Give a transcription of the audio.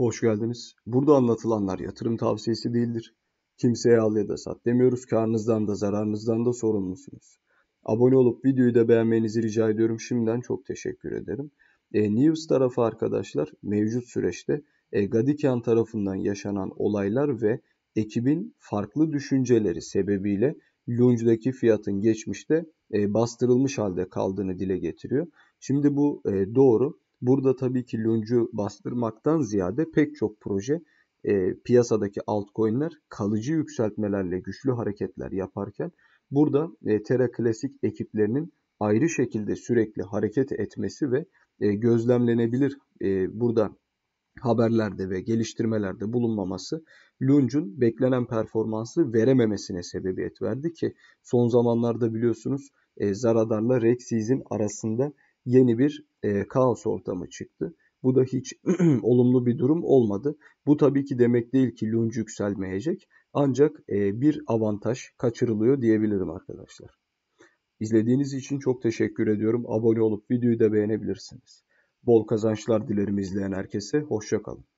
Hoş geldiniz. Burada anlatılanlar yatırım tavsiyesi değildir. Kimseye al ya da sat demiyoruz. Karnınızdan da zararınızdan da sorumlusunuz. Abone olup videoyu da beğenmenizi rica ediyorum. Şimdiden çok teşekkür ederim. E, News tarafı arkadaşlar mevcut süreçte e, Gadikan tarafından yaşanan olaylar ve ekibin farklı düşünceleri sebebiyle Lunge'daki fiyatın geçmişte e, bastırılmış halde kaldığını dile getiriyor. Şimdi bu e, doğru. Burada tabii ki luncu bastırmaktan ziyade pek çok proje e, piyasadaki altcoin'ler kalıcı yükseltmelerle güçlü hareketler yaparken burada e, Terra Classic ekiplerinin ayrı şekilde sürekli hareket etmesi ve e, gözlemlenebilir e, burada haberlerde ve geliştirmelerde bulunmaması Lunge'un beklenen performansı verememesine sebebiyet verdi ki son zamanlarda biliyorsunuz e, Zaradar'la Rexiz'in arasında yeni bir e, kaos ortamı çıktı. Bu da hiç olumlu bir durum olmadı. Bu tabii ki demek değil ki lunç yükselmeyecek. Ancak e, bir avantaj kaçırılıyor diyebilirim arkadaşlar. İzlediğiniz için çok teşekkür ediyorum. Abone olup videoyu da beğenebilirsiniz. Bol kazançlar dilerim izleyen herkese. Hoşçakalın.